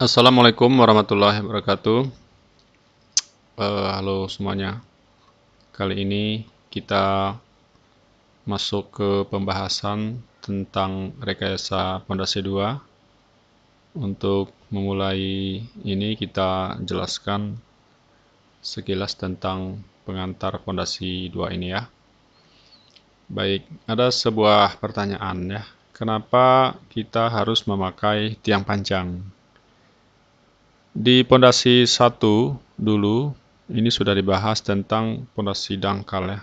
Assalamualaikum warahmatullahi wabarakatuh. Uh, halo semuanya. Kali ini kita masuk ke pembahasan tentang rekayasa pondasi 2. Untuk memulai ini kita jelaskan sekilas tentang pengantar pondasi 2 ini ya. Baik, ada sebuah pertanyaan ya. Kenapa kita harus memakai tiang panjang? Di pondasi satu dulu ini sudah dibahas tentang pondasi dangkal ya.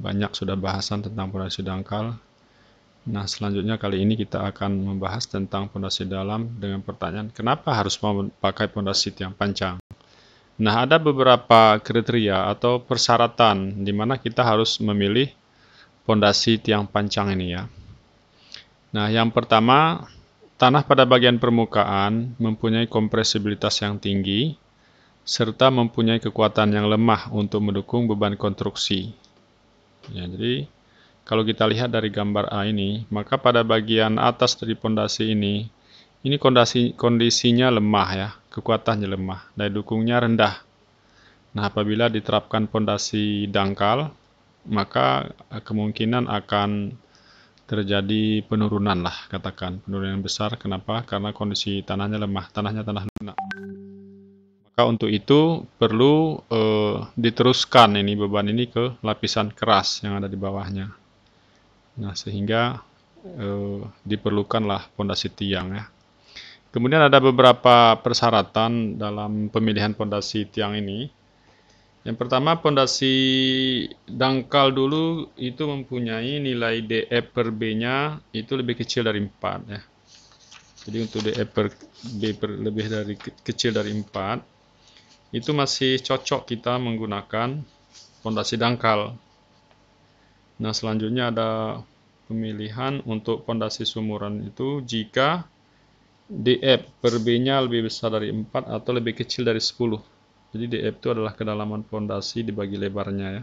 Banyak sudah bahasan tentang pondasi dangkal. Nah, selanjutnya kali ini kita akan membahas tentang pondasi dalam dengan pertanyaan kenapa harus memakai pondasi tiang panjang. Nah, ada beberapa kriteria atau persyaratan di mana kita harus memilih pondasi tiang panjang ini ya. Nah, yang pertama Tanah pada bagian permukaan mempunyai kompresibilitas yang tinggi, serta mempunyai kekuatan yang lemah untuk mendukung beban konstruksi. Ya, jadi, kalau kita lihat dari gambar A ini, maka pada bagian atas dari pondasi ini, ini kondisi, kondisinya lemah ya, kekuatannya lemah, daya dukungnya rendah. Nah, apabila diterapkan pondasi dangkal, maka eh, kemungkinan akan terjadi penurunan lah katakan penurunan yang besar kenapa karena kondisi tanahnya lemah tanahnya tanah lunak maka untuk itu perlu e, diteruskan ini beban ini ke lapisan keras yang ada di bawahnya nah sehingga e, diperlukanlah pondasi tiang ya kemudian ada beberapa persyaratan dalam pemilihan pondasi tiang ini yang pertama, pondasi dangkal dulu itu mempunyai nilai DE per B-nya itu lebih kecil dari 4 ya. Jadi untuk DE per B per lebih dari kecil dari 4 itu masih cocok kita menggunakan pondasi dangkal. Nah, selanjutnya ada pemilihan untuk pondasi sumuran itu jika DF e per B-nya lebih besar dari 4 atau lebih kecil dari 10. Jadi DF itu adalah kedalaman fondasi dibagi lebarnya ya.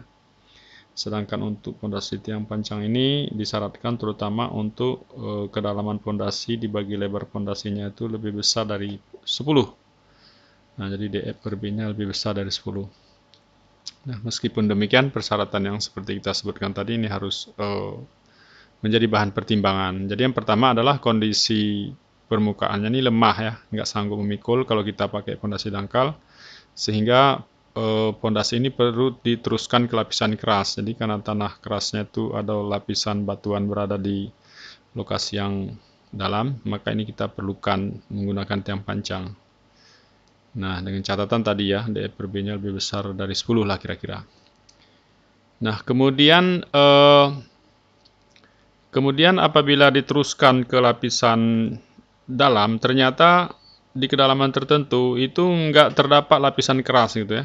Sedangkan untuk fondasi tiang panjang ini disyaratkan terutama untuk e, kedalaman fondasi dibagi lebar fondasinya itu lebih besar dari 10. Nah, jadi DF per B-nya lebih besar dari 10. Nah, meskipun demikian persyaratan yang seperti kita sebutkan tadi ini harus e, menjadi bahan pertimbangan. Jadi yang pertama adalah kondisi permukaannya ini lemah ya, nggak sanggup memikul kalau kita pakai fondasi dangkal sehingga pondasi eh, e, ini perlu diteruskan ke lapisan keras. Jadi karena tanah kerasnya itu ada lapisan batuan berada di lokasi yang dalam, maka ini kita perlukan menggunakan tiang pancang. Nah, dengan catatan tadi ya, DFRB-nya lebih besar dari 10 lah kira-kira. Nah, kemudian eh, kemudian apabila diteruskan ke lapisan dalam, ternyata di kedalaman tertentu itu nggak terdapat lapisan keras gitu ya.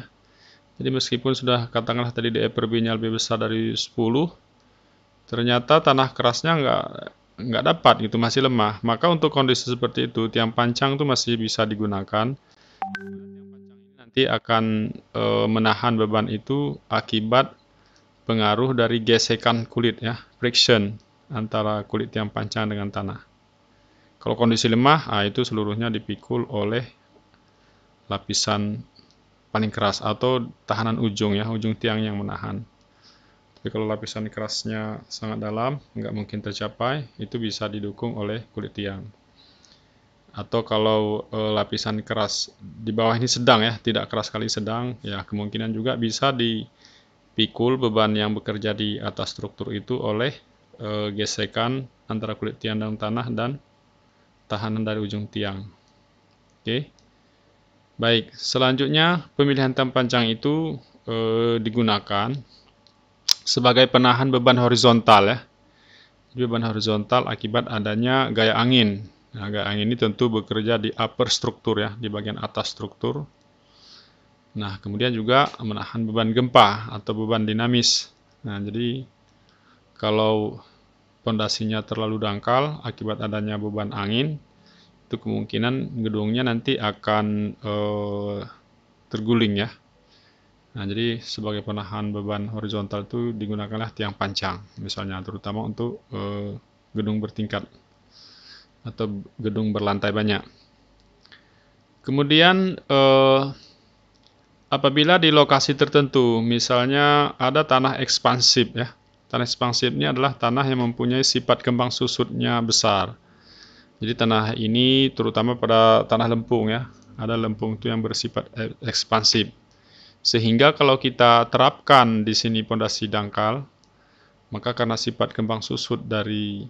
Jadi meskipun sudah katakanlah tadi DE per B nya lebih besar dari 10, ternyata tanah kerasnya nggak nggak dapat gitu masih lemah. Maka untuk kondisi seperti itu tiang pancang itu masih bisa digunakan. Nanti akan e, menahan beban itu akibat pengaruh dari gesekan kulit ya, friction antara kulit tiang pancang dengan tanah. Kalau kondisi lemah, nah itu seluruhnya dipikul oleh lapisan paling keras atau tahanan ujung ya, ujung tiang yang menahan. Tapi kalau lapisan kerasnya sangat dalam, nggak mungkin tercapai, itu bisa didukung oleh kulit tiang. Atau kalau e, lapisan keras di bawah ini sedang ya, tidak keras sekali sedang, ya kemungkinan juga bisa dipikul beban yang bekerja di atas struktur itu oleh e, gesekan antara kulit tiang dan tanah dan tahanan dari ujung tiang. Oke. Baik, selanjutnya pemilihan tem panjang itu e, digunakan sebagai penahan beban horizontal ya. Beban horizontal akibat adanya gaya angin. Nah, gaya angin ini tentu bekerja di upper struktur ya, di bagian atas struktur. Nah, kemudian juga menahan beban gempa atau beban dinamis. Nah, jadi kalau pondasinya terlalu dangkal akibat adanya beban angin, itu kemungkinan gedungnya nanti akan eh, terguling ya. Nah, jadi sebagai penahan beban horizontal itu digunakanlah tiang pancang, misalnya terutama untuk eh, gedung bertingkat atau gedung berlantai banyak. Kemudian eh, apabila di lokasi tertentu, misalnya ada tanah ekspansif ya, Tanah ekspansif ini adalah tanah yang mempunyai sifat kembang susutnya besar. Jadi tanah ini terutama pada tanah lempung ya, ada lempung itu yang bersifat e, ekspansif. Sehingga kalau kita terapkan di sini pondasi dangkal, maka karena sifat kembang susut dari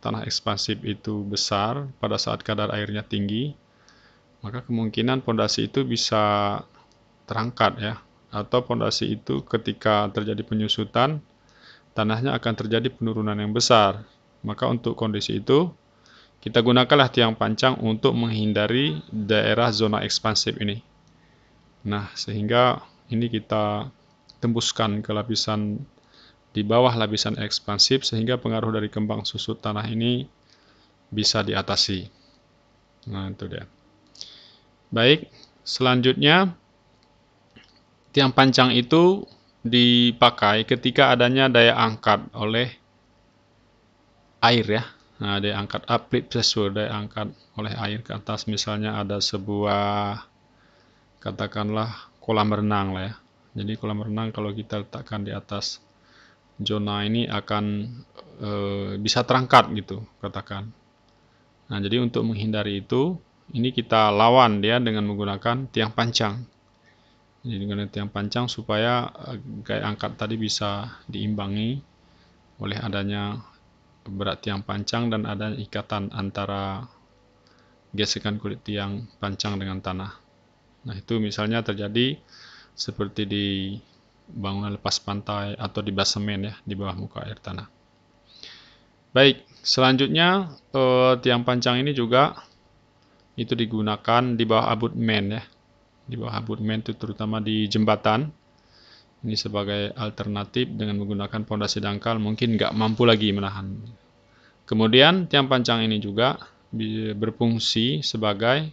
tanah ekspansif itu besar pada saat kadar airnya tinggi, maka kemungkinan pondasi itu bisa terangkat ya. Atau pondasi itu ketika terjadi penyusutan tanahnya akan terjadi penurunan yang besar. Maka untuk kondisi itu, kita gunakanlah tiang pancang untuk menghindari daerah zona ekspansif ini. Nah, sehingga ini kita tembuskan ke lapisan di bawah lapisan ekspansif sehingga pengaruh dari kembang susut tanah ini bisa diatasi. Nah, itu dia. Baik, selanjutnya tiang pancang itu dipakai ketika adanya daya angkat oleh air ya. Nah, daya angkat aplik pressure, daya angkat oleh air ke atas misalnya ada sebuah katakanlah kolam renang lah ya. Jadi kolam renang kalau kita letakkan di atas zona ini akan e, bisa terangkat gitu katakan. Nah, jadi untuk menghindari itu, ini kita lawan dia dengan menggunakan tiang panjang jadi net yang panjang supaya gaya eh, angkat tadi bisa diimbangi oleh adanya berat tiang pancang dan ada ikatan antara gesekan kulit tiang pancang dengan tanah. Nah itu misalnya terjadi seperti di bangunan lepas pantai atau di basement ya di bawah muka air tanah. Baik, selanjutnya eh, tiang pancang ini juga itu digunakan di bawah abutmen ya di bawah abu itu terutama di jembatan ini sebagai alternatif dengan menggunakan pondasi dangkal mungkin nggak mampu lagi menahan kemudian tiang pancang ini juga berfungsi sebagai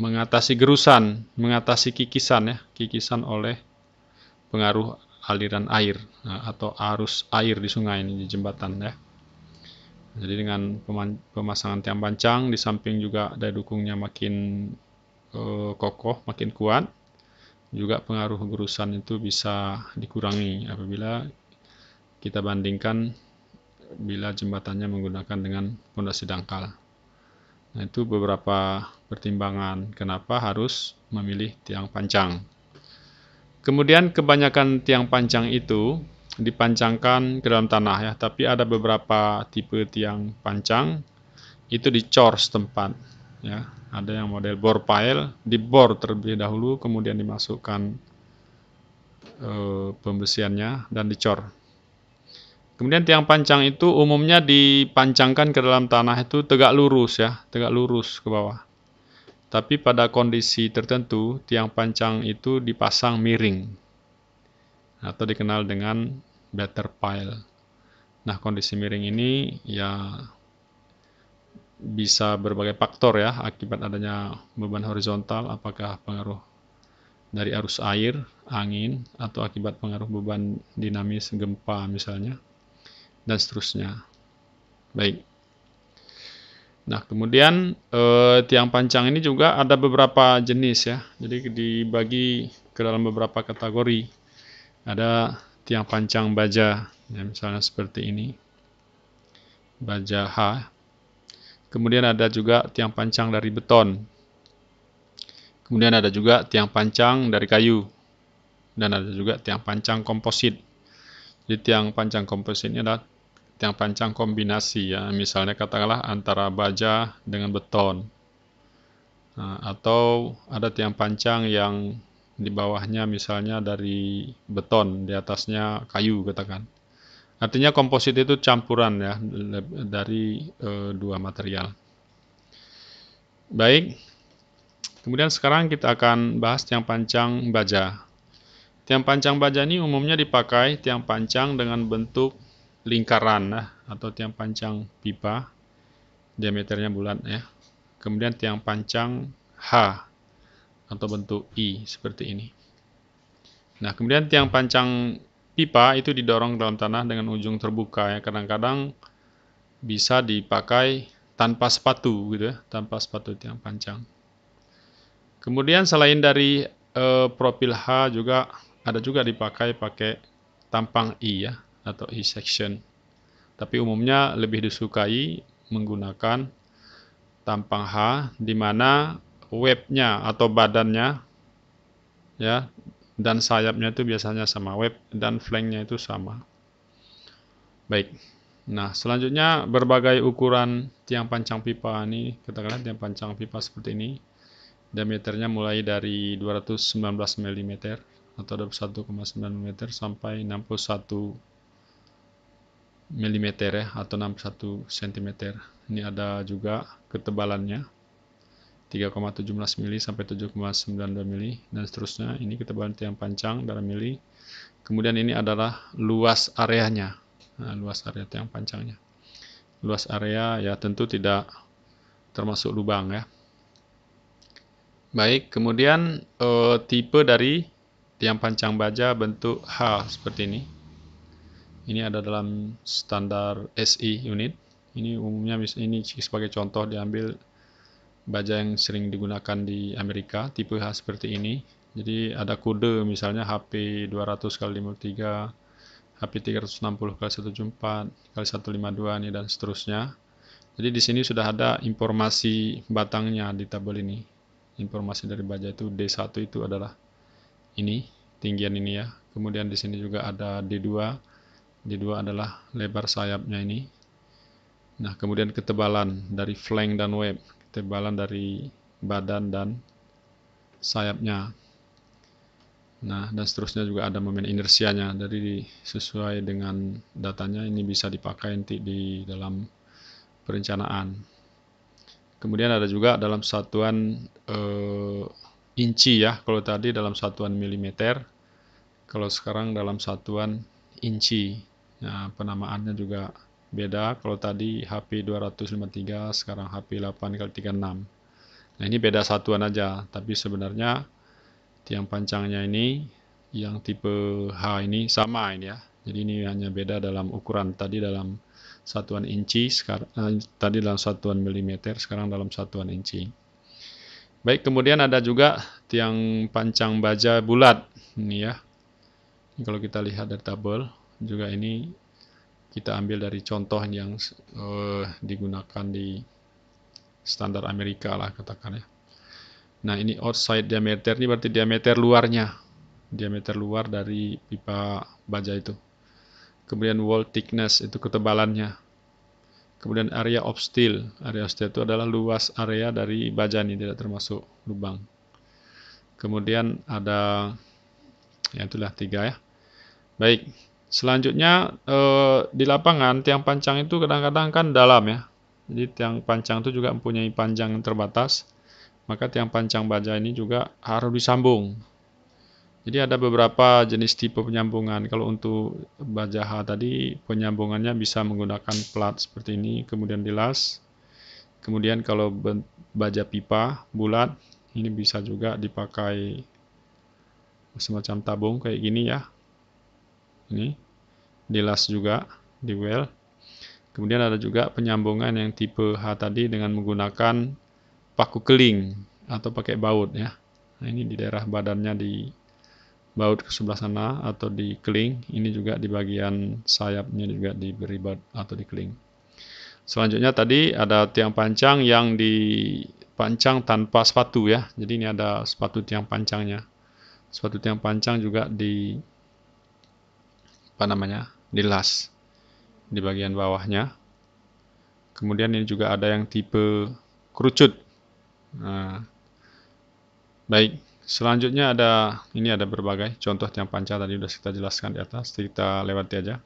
mengatasi gerusan, mengatasi kikisan ya, kikisan oleh pengaruh aliran air nah, atau arus air di sungai ini di jembatan ya. Jadi dengan pemasangan tiang pancang di samping juga daya dukungnya makin Eh, kokoh, makin kuat, juga pengaruh gerusan itu bisa dikurangi apabila kita bandingkan bila jembatannya menggunakan dengan pondasi dangkal. Nah, itu beberapa pertimbangan kenapa harus memilih tiang pancang. Kemudian kebanyakan tiang pancang itu dipancangkan ke dalam tanah ya, tapi ada beberapa tipe tiang pancang itu dicor setempat ya. Ada yang model bor pile, dibor terlebih dahulu, kemudian dimasukkan e, eh, pembersihannya dan dicor. Kemudian tiang pancang itu umumnya dipancangkan ke dalam tanah itu tegak lurus ya, tegak lurus ke bawah. Tapi pada kondisi tertentu, tiang pancang itu dipasang miring atau dikenal dengan better pile. Nah, kondisi miring ini ya bisa berbagai faktor ya akibat adanya beban horizontal apakah pengaruh dari arus air, angin atau akibat pengaruh beban dinamis gempa misalnya dan seterusnya. Baik. Nah, kemudian eh, tiang pancang ini juga ada beberapa jenis ya. Jadi dibagi ke dalam beberapa kategori. Ada tiang pancang baja ya, misalnya seperti ini. Baja H Kemudian ada juga tiang pancang dari beton. Kemudian ada juga tiang pancang dari kayu. Dan ada juga tiang pancang komposit. Jadi tiang pancang komposit ini adalah tiang pancang kombinasi ya. Misalnya katakanlah antara baja dengan beton. Nah, atau ada tiang pancang yang di bawahnya misalnya dari beton, di atasnya kayu katakan. Artinya komposit itu campuran ya dari e, dua material. Baik, kemudian sekarang kita akan bahas tiang pancang baja. Tiang pancang baja ini umumnya dipakai tiang pancang dengan bentuk lingkaran nah, atau tiang pancang pipa diameternya bulat ya. Kemudian tiang pancang H atau bentuk I seperti ini. Nah, kemudian tiang pancang pipa itu didorong dalam tanah dengan ujung terbuka ya kadang-kadang bisa dipakai tanpa sepatu gitu ya tanpa sepatu yang panjang kemudian selain dari e, profil H juga ada juga dipakai pakai tampang I ya atau I section tapi umumnya lebih disukai menggunakan tampang H di mana webnya atau badannya ya dan sayapnya itu biasanya sama web dan flanknya itu sama baik nah selanjutnya berbagai ukuran tiang pancang pipa ini katakanlah tiang pancang pipa seperti ini diameternya mulai dari 219 mm atau 21,9 mm sampai 61 mm ya atau 61 cm ini ada juga ketebalannya 3,17 mili sampai 7,92 mili dan seterusnya. Ini kita ketebalan tiang pancang dalam mili. Kemudian ini adalah luas areanya. Nah, luas area tiang pancangnya. Luas area ya tentu tidak termasuk lubang ya. Baik, kemudian e, tipe dari tiang pancang baja bentuk H seperti ini. Ini ada dalam standar SI unit. Ini umumnya ini sebagai contoh diambil baja yang sering digunakan di Amerika tipe H seperti ini jadi ada kode misalnya HP 200x53 HP 360x174 x152 ini dan seterusnya jadi di sini sudah ada informasi batangnya di tabel ini informasi dari baja itu D1 itu adalah ini tinggian ini ya kemudian di sini juga ada D2 D2 adalah lebar sayapnya ini Nah, kemudian ketebalan dari flank dan web ketebalan dari badan dan sayapnya. Nah, dan seterusnya juga ada momen inersianya. Jadi sesuai dengan datanya ini bisa dipakai nanti di dalam perencanaan. Kemudian ada juga dalam satuan eh, inci ya. Kalau tadi dalam satuan milimeter, kalau sekarang dalam satuan inci. Nah, penamaannya juga beda kalau tadi HP 253 sekarang HP 8 kali 36 nah ini beda satuan aja tapi sebenarnya tiang pancangnya ini yang tipe H ini sama ini ya jadi ini hanya beda dalam ukuran tadi dalam satuan inci sekarang eh, tadi dalam satuan milimeter sekarang dalam satuan inci baik kemudian ada juga tiang pancang baja bulat ini ya kalau kita lihat dari tabel juga ini kita ambil dari contoh yang uh, digunakan di standar Amerika lah katakan ya. Nah ini outside diameter ini berarti diameter luarnya, diameter luar dari pipa baja itu. Kemudian wall thickness itu ketebalannya. Kemudian area of steel, area of steel itu adalah luas area dari baja ini tidak termasuk lubang. Kemudian ada ya itulah tiga ya. Baik, Selanjutnya e, di lapangan tiang pancang itu kadang-kadang kan dalam ya. Jadi tiang pancang itu juga mempunyai panjang yang terbatas. Maka tiang pancang baja ini juga harus disambung. Jadi ada beberapa jenis tipe penyambungan. Kalau untuk baja H tadi penyambungannya bisa menggunakan plat seperti ini, kemudian dilas. Kemudian kalau baja pipa bulat, ini bisa juga dipakai semacam tabung kayak gini ya ini di las juga di well kemudian ada juga penyambungan yang tipe H tadi dengan menggunakan paku keling atau pakai baut ya nah, ini di daerah badannya di baut ke sebelah sana atau di keling ini juga di bagian sayapnya juga diberi baut atau di keling selanjutnya tadi ada tiang panjang yang dipancang tanpa sepatu ya jadi ini ada sepatu tiang panjangnya sepatu tiang panjang juga di apa namanya di las di bagian bawahnya kemudian ini juga ada yang tipe kerucut nah, baik selanjutnya ada ini ada berbagai contoh yang panca tadi sudah kita jelaskan di atas kita lewati aja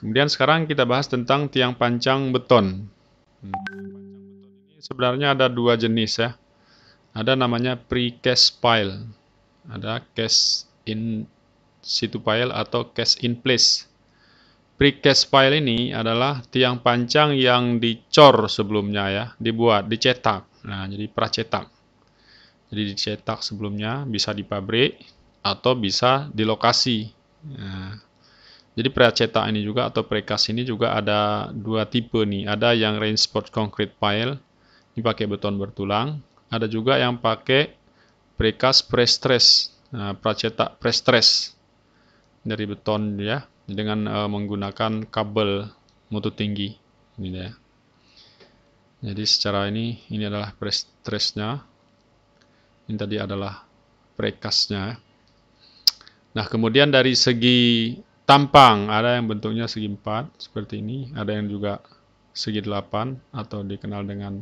kemudian sekarang kita bahas tentang tiang pancang beton hmm, ini sebenarnya ada dua jenis ya ada namanya precast pile ada cast in situ file atau cache in place. Precast file ini adalah tiang panjang yang dicor sebelumnya ya, dibuat, dicetak. Nah, jadi pracetak. Jadi dicetak sebelumnya bisa di pabrik atau bisa di lokasi. Nah, jadi pracetak ini juga atau precast ini juga ada dua tipe nih. Ada yang reinforced concrete pile ini pakai beton bertulang. Ada juga yang pakai precast prestress, nah, pracetak prestress dari beton ya dengan e, menggunakan kabel mutu tinggi ini gitu ya jadi secara ini ini adalah press ini tadi adalah prekasnya ya. nah kemudian dari segi tampang ada yang bentuknya segi 4 seperti ini ada yang juga segi 8 atau dikenal dengan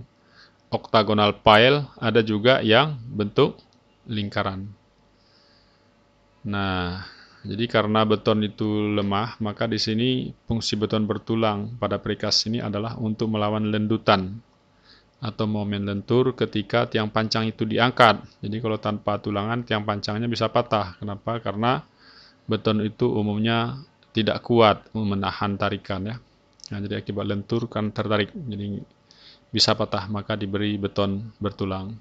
oktagonal pile ada juga yang bentuk lingkaran nah jadi karena beton itu lemah, maka di sini fungsi beton bertulang pada perikas ini adalah untuk melawan lendutan atau momen lentur ketika tiang pancang itu diangkat. Jadi kalau tanpa tulangan tiang pancangnya bisa patah. Kenapa? Karena beton itu umumnya tidak kuat menahan tarikan ya. Nah, jadi akibat lentur kan tertarik. Jadi bisa patah maka diberi beton bertulang.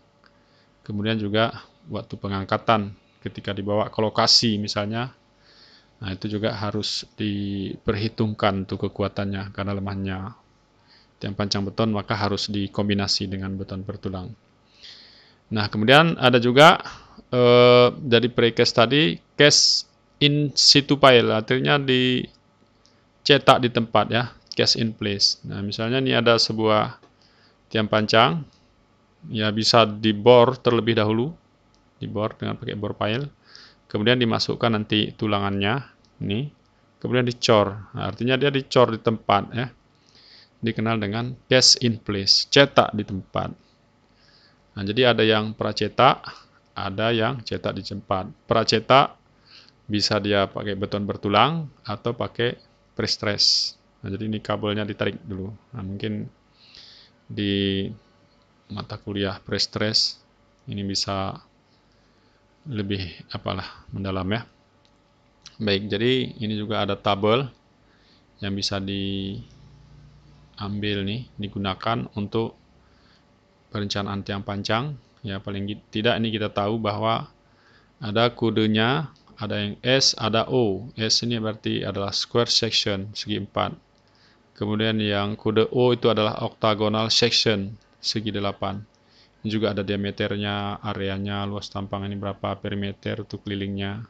Kemudian juga waktu pengangkatan ketika dibawa ke lokasi misalnya Nah, itu juga harus diperhitungkan tuh kekuatannya karena lemahnya tiang pancang beton maka harus dikombinasi dengan beton bertulang. Nah, kemudian ada juga eh, dari precast tadi cast in situ pile artinya dicetak di tempat ya, cast in place. Nah, misalnya ini ada sebuah tiang pancang ya bisa dibor terlebih dahulu, dibor dengan pakai bor pile kemudian dimasukkan nanti tulangannya ini kemudian dicor nah, artinya dia dicor di tempat ya dikenal dengan cast in place cetak di tempat nah, jadi ada yang pracetak ada yang cetak di tempat pracetak bisa dia pakai beton bertulang atau pakai prestress nah, jadi ini kabelnya ditarik dulu nah, mungkin di mata kuliah prestress ini bisa lebih apalah mendalam ya. Baik, jadi ini juga ada tabel yang bisa diambil nih, digunakan untuk perencanaan tiang panjang. Ya, paling tidak ini kita tahu bahwa ada kodenya, ada yang S, ada O. S ini berarti adalah square section, segi 4. Kemudian yang kode O itu adalah octagonal section, segi 8. Ini juga ada diameternya, areanya, luas tampang ini berapa, perimeter untuk kelilingnya,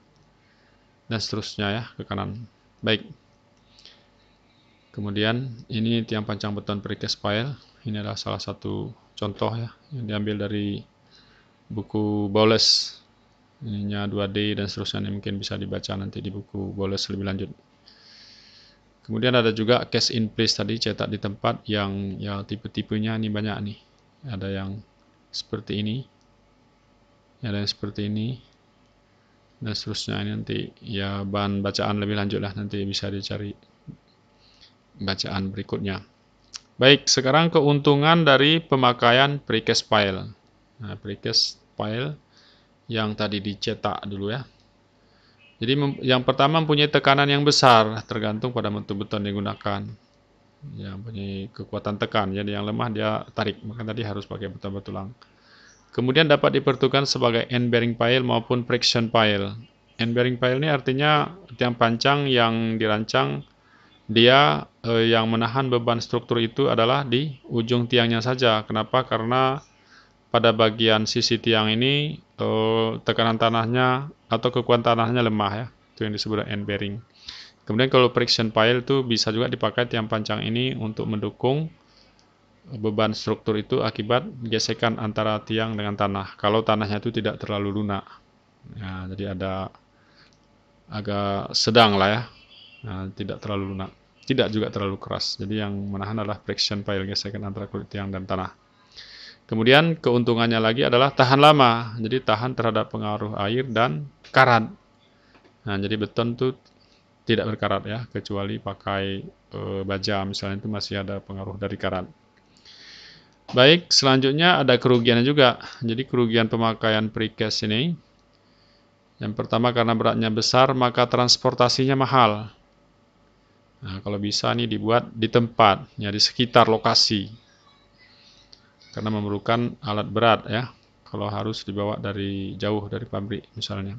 dan seterusnya ya ke kanan. Baik. Kemudian ini tiang panjang beton precast pile. Ini adalah salah satu contoh ya yang diambil dari buku Bowles. Ininya 2D dan seterusnya ini mungkin bisa dibaca nanti di buku Bowles lebih lanjut. Kemudian ada juga case in place tadi cetak di tempat yang ya tipe-tipenya ini banyak nih. Ada yang seperti ini ya dan seperti ini dan seterusnya ini nanti ya bahan bacaan lebih lanjut lah nanti bisa dicari bacaan berikutnya baik sekarang keuntungan dari pemakaian precast file nah precast file yang tadi dicetak dulu ya jadi yang pertama mempunyai tekanan yang besar tergantung pada bentuk beton digunakan yang punya kekuatan tekan jadi yang lemah dia tarik maka tadi harus pakai beton betulang. kemudian dapat dipertukarkan sebagai end bearing pile maupun friction pile end bearing pile ini artinya tiang panjang yang dirancang dia eh, yang menahan beban struktur itu adalah di ujung tiangnya saja kenapa karena pada bagian sisi tiang ini eh, tekanan tanahnya atau kekuatan tanahnya lemah ya itu yang disebut end bearing Kemudian kalau friction pile itu bisa juga dipakai tiang panjang ini untuk mendukung beban struktur itu akibat gesekan antara tiang dengan tanah. Kalau tanahnya itu tidak terlalu lunak. Nah, jadi ada agak sedang lah ya. Nah, tidak terlalu lunak. Tidak juga terlalu keras. Jadi yang menahan adalah friction pile gesekan antara kulit tiang dan tanah. Kemudian keuntungannya lagi adalah tahan lama. Jadi tahan terhadap pengaruh air dan karat. Nah, jadi beton itu tidak berkarat ya kecuali pakai e, baja misalnya itu masih ada pengaruh dari karat baik selanjutnya ada kerugiannya juga jadi kerugian pemakaian precast ini yang pertama karena beratnya besar maka transportasinya mahal nah kalau bisa nih dibuat di tempat ya di sekitar lokasi karena memerlukan alat berat ya kalau harus dibawa dari jauh dari pabrik misalnya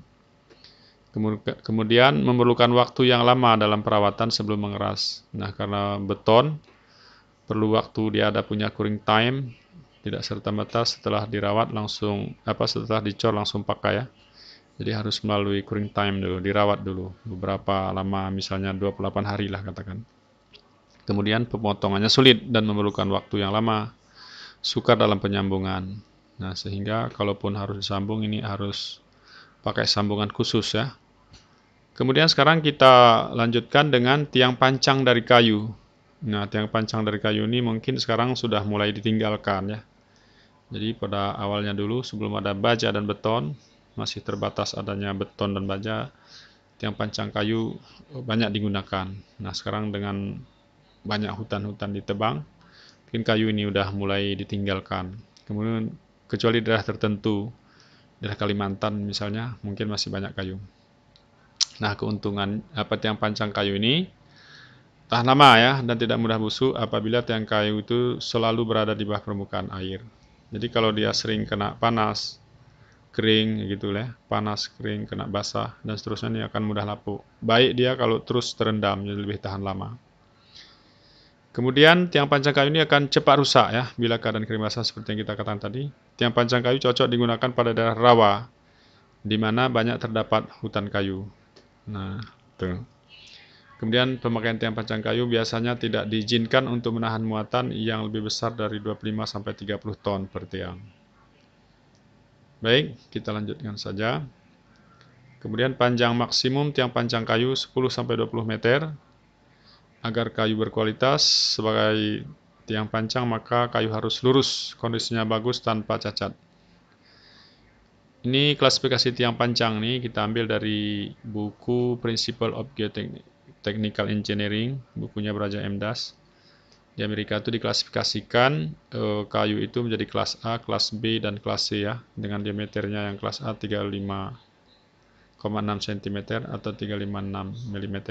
Kemudian memerlukan waktu yang lama dalam perawatan sebelum mengeras. Nah, karena beton perlu waktu dia ada punya curing time, tidak serta-merta setelah dirawat langsung apa setelah dicor langsung pakai ya. Jadi harus melalui curing time dulu, dirawat dulu beberapa lama misalnya 28 hari lah katakan. Kemudian pemotongannya sulit dan memerlukan waktu yang lama. Sukar dalam penyambungan. Nah, sehingga kalaupun harus disambung ini harus pakai sambungan khusus ya Kemudian sekarang kita lanjutkan dengan tiang pancang dari kayu. Nah, tiang pancang dari kayu ini mungkin sekarang sudah mulai ditinggalkan ya. Jadi pada awalnya dulu sebelum ada baja dan beton, masih terbatas adanya beton dan baja, tiang pancang kayu banyak digunakan. Nah, sekarang dengan banyak hutan-hutan ditebang, mungkin kayu ini sudah mulai ditinggalkan. Kemudian kecuali daerah tertentu, daerah Kalimantan misalnya, mungkin masih banyak kayu. Nah, keuntungan eh, apa tiang pancang kayu ini tahan lama ya dan tidak mudah busuk apabila tiang kayu itu selalu berada di bawah permukaan air. Jadi kalau dia sering kena panas, kering gitu ya, panas, kering, kena basah dan seterusnya ini akan mudah lapuk. Baik dia kalau terus terendam jadi lebih tahan lama. Kemudian tiang pancang kayu ini akan cepat rusak ya bila keadaan kering basah seperti yang kita katakan tadi. Tiang pancang kayu cocok digunakan pada daerah rawa di mana banyak terdapat hutan kayu. Nah, tuh. Kemudian pemakaian tiang pancang kayu biasanya tidak diizinkan untuk menahan muatan yang lebih besar dari 25 sampai 30 ton per tiang. Baik, kita lanjutkan saja. Kemudian panjang maksimum tiang pancang kayu 10 sampai 20 meter. Agar kayu berkualitas sebagai tiang pancang maka kayu harus lurus, kondisinya bagus tanpa cacat. Ini klasifikasi tiang panjang nih kita ambil dari buku Principle of Geotechnical Engineering, bukunya beraja Mdas Di Amerika itu diklasifikasikan eh, kayu itu menjadi kelas A, kelas B, dan kelas C ya, dengan diameternya yang kelas A 35,6 cm atau 356 mm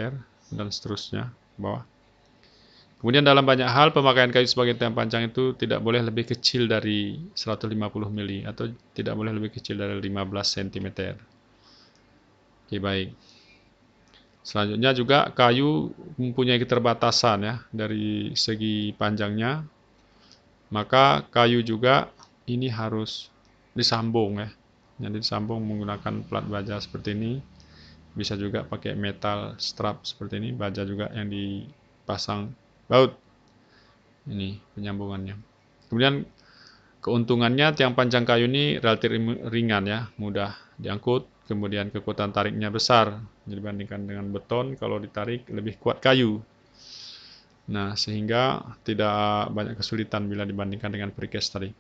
dan seterusnya bawah. Kemudian dalam banyak hal pemakaian kayu sebagai tiang panjang itu tidak boleh lebih kecil dari 150 mm atau tidak boleh lebih kecil dari 15 cm. Oke, baik. Selanjutnya juga kayu mempunyai keterbatasan ya dari segi panjangnya. Maka kayu juga ini harus disambung ya. Jadi disambung menggunakan plat baja seperti ini. Bisa juga pakai metal strap seperti ini, baja juga yang dipasang baut. Ini penyambungannya. Kemudian keuntungannya tiang panjang kayu ini relatif ringan ya, mudah diangkut, kemudian kekuatan tariknya besar. Jadi bandingkan dengan beton, kalau ditarik lebih kuat kayu. Nah, sehingga tidak banyak kesulitan bila dibandingkan dengan precast tadi.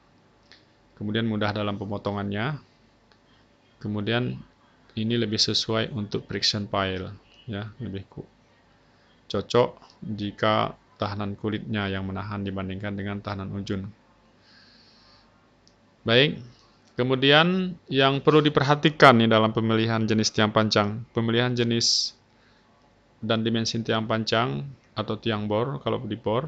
Kemudian mudah dalam pemotongannya. Kemudian ini lebih sesuai untuk friction pile ya, lebih cocok jika tahanan kulitnya yang menahan dibandingkan dengan tahanan ujung. Baik, kemudian yang perlu diperhatikan nih dalam pemilihan jenis tiang pancang, pemilihan jenis dan dimensi tiang pancang atau tiang bor kalau di bor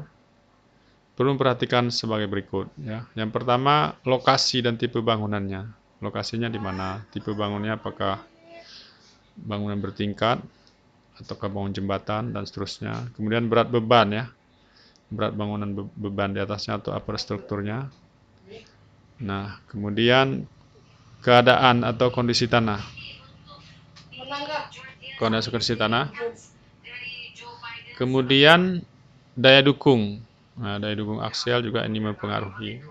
perlu perhatikan sebagai berikut ya. Yang pertama lokasi dan tipe bangunannya. Lokasinya di mana? Tipe bangunnya apakah bangunan bertingkat ataukah bangun jembatan dan seterusnya. Kemudian berat beban ya berat bangunan be beban di atasnya atau upper strukturnya. Nah, kemudian keadaan atau kondisi tanah. Kondisi kondisi tanah. Kemudian daya dukung. Nah, daya dukung aksial juga ini mempengaruhi.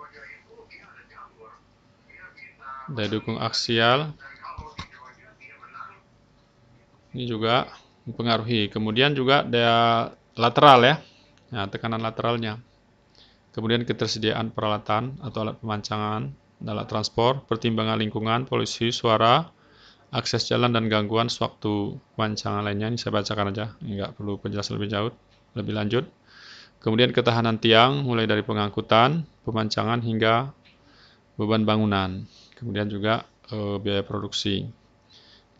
Daya dukung aksial ini juga mempengaruhi. Kemudian juga daya lateral ya ya, tekanan lateralnya. Kemudian ketersediaan peralatan atau alat pemancangan, alat transport, pertimbangan lingkungan, polisi, suara, akses jalan dan gangguan sewaktu pemancangan lainnya. Ini saya bacakan aja, nggak perlu penjelasan lebih jauh, lebih lanjut. Kemudian ketahanan tiang, mulai dari pengangkutan, pemancangan hingga beban bangunan. Kemudian juga e, biaya produksi.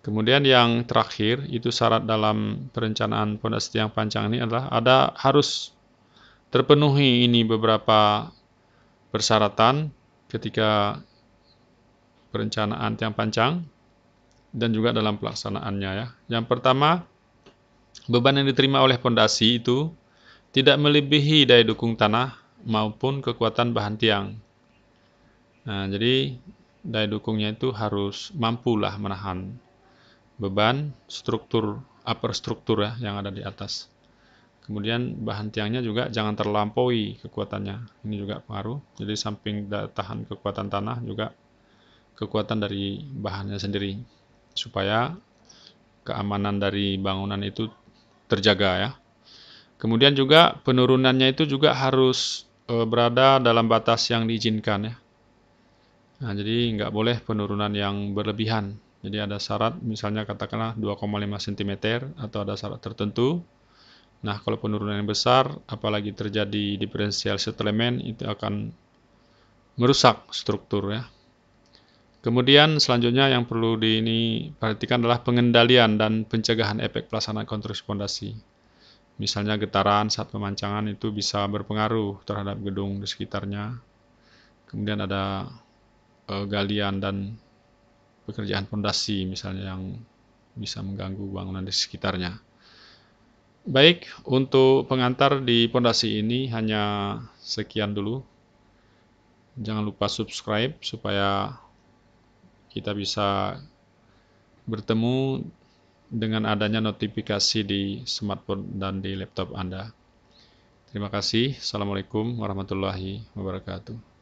Kemudian yang terakhir itu syarat dalam perencanaan pondasi tiang panjang ini adalah ada harus Terpenuhi ini beberapa persyaratan ketika perencanaan yang panjang dan juga dalam pelaksanaannya ya. Yang pertama, beban yang diterima oleh pondasi itu tidak melebihi daya dukung tanah maupun kekuatan bahan tiang. Nah, jadi daya dukungnya itu harus mampulah menahan beban struktur upper struktur ya yang ada di atas kemudian bahan tiangnya juga jangan terlampaui kekuatannya ini juga pengaruh jadi samping tahan kekuatan tanah juga kekuatan dari bahannya sendiri supaya keamanan dari bangunan itu terjaga ya kemudian juga penurunannya itu juga harus e, berada dalam batas yang diizinkan ya nah jadi nggak boleh penurunan yang berlebihan jadi ada syarat misalnya katakanlah 2,5 cm atau ada syarat tertentu Nah, kalau penurunan yang besar, apalagi terjadi diferensial settlement, itu akan merusak struktur ya. Kemudian selanjutnya yang perlu di perhatikan adalah pengendalian dan pencegahan efek pelaksanaan konstruksi fondasi. Misalnya getaran saat pemancangan itu bisa berpengaruh terhadap gedung di sekitarnya. Kemudian ada e, galian dan pekerjaan fondasi misalnya yang bisa mengganggu bangunan di sekitarnya. Baik, untuk pengantar di pondasi ini hanya sekian dulu. Jangan lupa subscribe supaya kita bisa bertemu dengan adanya notifikasi di smartphone dan di laptop Anda. Terima kasih. Assalamualaikum warahmatullahi wabarakatuh.